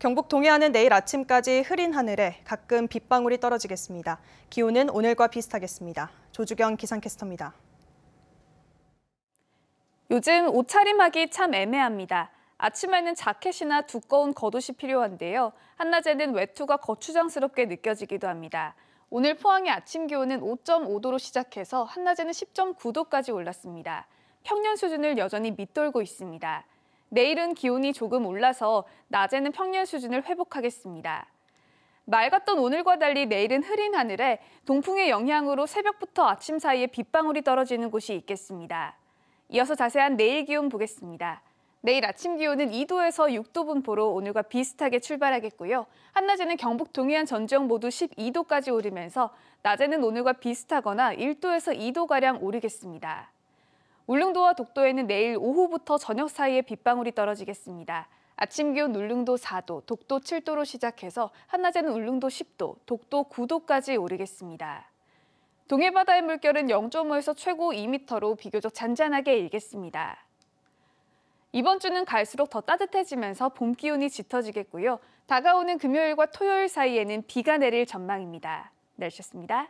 경북 동해안은 내일 아침까지 흐린 하늘에 가끔 빗방울이 떨어지겠습니다. 기온은 오늘과 비슷하겠습니다. 조주경 기상캐스터입니다. 요즘 옷차림하기 참 애매합니다. 아침에는 자켓이나 두꺼운 겉옷이 필요한데요. 한낮에는 외투가 거추장스럽게 느껴지기도 합니다. 오늘 포항의 아침 기온은 5.5도로 시작해서 한낮에는 10.9도까지 올랐습니다. 평년 수준을 여전히 밑돌고 있습니다. 내일은 기온이 조금 올라서 낮에는 평년 수준을 회복하겠습니다. 맑았던 오늘과 달리 내일은 흐린 하늘에 동풍의 영향으로 새벽부터 아침 사이에 빗방울이 떨어지는 곳이 있겠습니다. 이어서 자세한 내일 기온 보겠습니다. 내일 아침 기온은 2도에서 6도 분포로 오늘과 비슷하게 출발하겠고요. 한낮에는 경북 동해안 전지역 모두 12도까지 오르면서 낮에는 오늘과 비슷하거나 1도에서 2도가량 오르겠습니다. 울릉도와 독도에는 내일 오후부터 저녁 사이에 빗방울이 떨어지겠습니다. 아침 기온 울릉도 4도, 독도 7도로 시작해서 한낮에는 울릉도 10도, 독도 9도까지 오르겠습니다. 동해 바다의 물결은 0.5에서 최고 2m로 비교적 잔잔하게 일겠습니다. 이번 주는 갈수록 더 따뜻해지면서 봄 기운이 짙어지겠고요. 다가오는 금요일과 토요일 사이에는 비가 내릴 전망입니다. 날씨였습니다.